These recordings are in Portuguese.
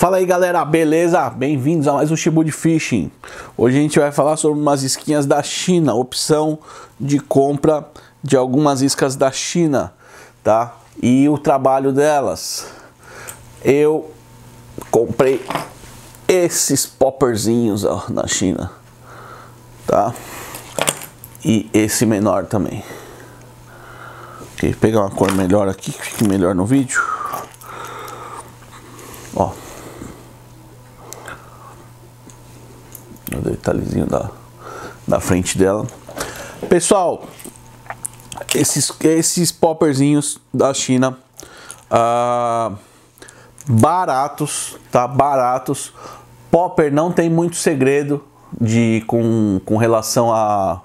Fala aí galera, beleza? Bem-vindos a mais um Shibu de Fishing. Hoje a gente vai falar sobre umas isquinhas da China, opção de compra de algumas iscas da China, tá? E o trabalho delas. Eu comprei esses popperzinhos ó, na China, tá? E esse menor também. Ok, pegar uma cor melhor aqui que fique melhor no vídeo. Ó. o detalhezinho da, da frente dela. Pessoal, esses, esses popperzinhos da China, ah, baratos, tá? Baratos. Popper não tem muito segredo de com, com relação a,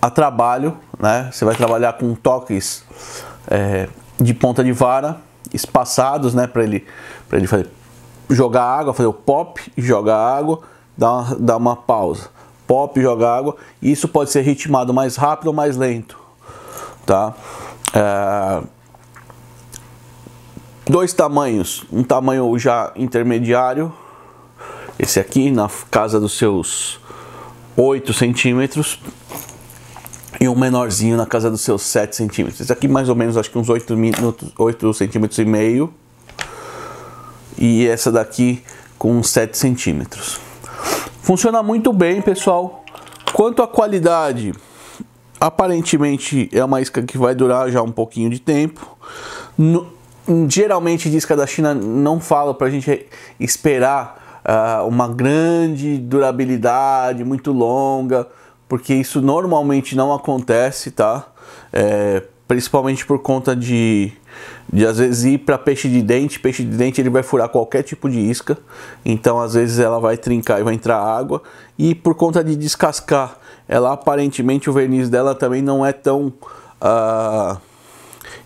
a trabalho, né? Você vai trabalhar com toques é, de ponta de vara, espaçados, né? Para ele, para ele fazer, jogar água, fazer o pop, jogar água dar uma, dar uma pausa. Pop, joga água. Isso pode ser ritmado mais rápido ou mais lento, tá? É... Dois tamanhos, um tamanho já intermediário, esse aqui na casa dos seus 8 centímetros e um menorzinho na casa dos seus 7 centímetros. Esse aqui mais ou menos acho que uns 8 minutos, 8 centímetros e meio. E essa daqui com 7 centímetros. Funciona muito bem, pessoal. Quanto à qualidade, aparentemente é uma isca que vai durar já um pouquinho de tempo. No, geralmente de isca da China não fala para a gente esperar uh, uma grande durabilidade muito longa, porque isso normalmente não acontece, tá? É, principalmente por conta de de às vezes ir para peixe de dente, peixe de dente ele vai furar qualquer tipo de isca, então às vezes ela vai trincar e vai entrar água, e por conta de descascar, ela aparentemente o verniz dela também não é tão uh,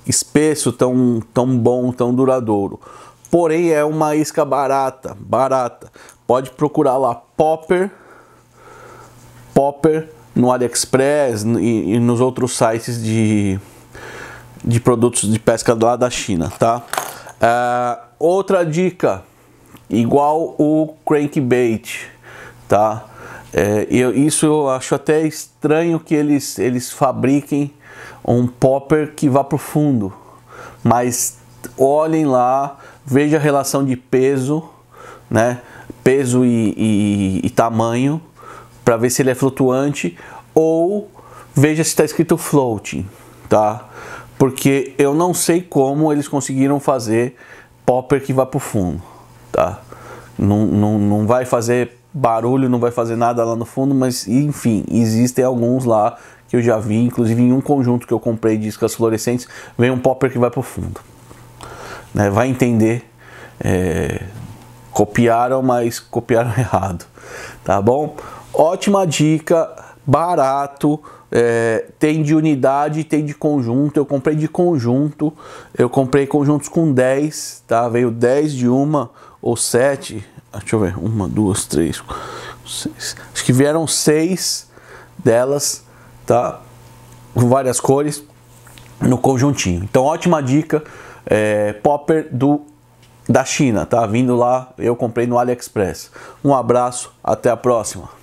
espesso, tão, tão bom, tão duradouro. Porém é uma isca barata, barata. Pode procurar lá Popper, Popper no AliExpress e, e nos outros sites de de produtos de pesca lá da China, tá? É, outra dica, igual o crankbait, tá? É, eu, isso eu acho até estranho que eles, eles fabriquem um popper que vá para o fundo, mas olhem lá, veja a relação de peso, né? Peso e, e, e tamanho, para ver se ele é flutuante ou veja se está escrito floating, tá? porque eu não sei como eles conseguiram fazer popper que vá pro fundo, tá? Não, não, não vai fazer barulho, não vai fazer nada lá no fundo, mas enfim, existem alguns lá que eu já vi, inclusive em um conjunto que eu comprei de discas fluorescentes, vem um popper que vai pro fundo. Né? Vai entender, é, copiaram, mas copiaram errado, tá bom? Ótima dica, barato, é, tem de unidade, tem de conjunto. Eu comprei de conjunto, eu comprei conjuntos com 10, tá? Veio 10 de uma ou 7. Ah, deixa eu ver, uma, duas, três, seis. Acho que vieram seis delas, tá? Com várias cores no conjuntinho. Então, ótima dica, é, popper do da China, tá? Vindo lá, eu comprei no AliExpress. Um abraço, até a próxima.